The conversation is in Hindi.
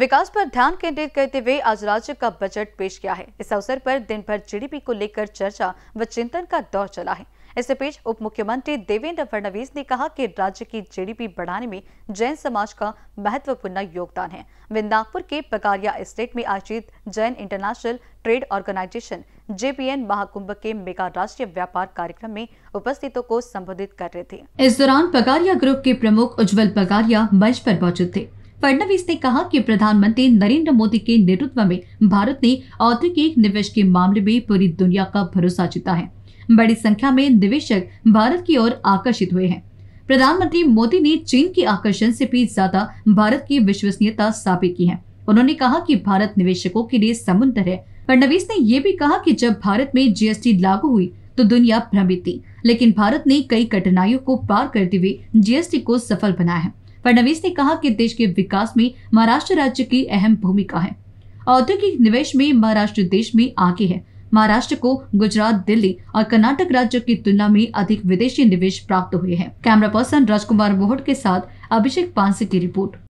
विकास पर ध्यान केंद्रित करते हुए आज राज्य का बजट पेश किया है इस अवसर पर दिन भर जी को लेकर चर्चा व चिंतन का दौर चला है इससे पीछे उप मुख्यमंत्री देवेंद्र फडणवीस ने कहा कि राज्य की जीडीपी बढ़ाने में जैन समाज का महत्वपूर्ण योगदान है वे नागपुर के पकारिया स्टेट में आयोजित जैन इंटरनेशनल ट्रेड ऑर्गेनाइजेशन जेपीएन महाकुंभ के मेगा राष्ट्रीय व्यापार कार्यक्रम में उपस्थितों को संबोधित कर रहे थे इस दौरान पकारिया ग्रुप के प्रमुख उज्जवल पकारिया मंच पर मौजूद थे फडणवीस ने कहा कि प्रधानमंत्री नरेंद्र मोदी के नेतृत्व में भारत ने औद्योगिक निवेश के मामले में पूरी दुनिया का भरोसा जीता है बड़ी संख्या में निवेशक भारत की ओर आकर्षित हुए हैं प्रधानमंत्री मोदी ने चीन के आकर्षण से भी ज्यादा भारत की विश्वसनीयता साबित की है उन्होंने कहा कि भारत निवेशकों के लिए समुद्र है फडणवीस ने यह भी कहा कि जब भारत में जीएसटी लागू हुई तो दुनिया भ्रमित थी लेकिन भारत ने कई कठिनाइयों को पार करते हुए जीएसटी को सफल बनाया है फडणवीस ने कहा कि देश के विकास में महाराष्ट्र राज्य की अहम भूमिका है औद्योगिक निवेश में महाराष्ट्र देश में आगे है महाराष्ट्र को गुजरात दिल्ली और कर्नाटक राज्य की तुलना में अधिक विदेशी निवेश प्राप्त हुए हैं कैमरा पर्सन राजकुमार मोहट के साथ अभिषेक पांसे की रिपोर्ट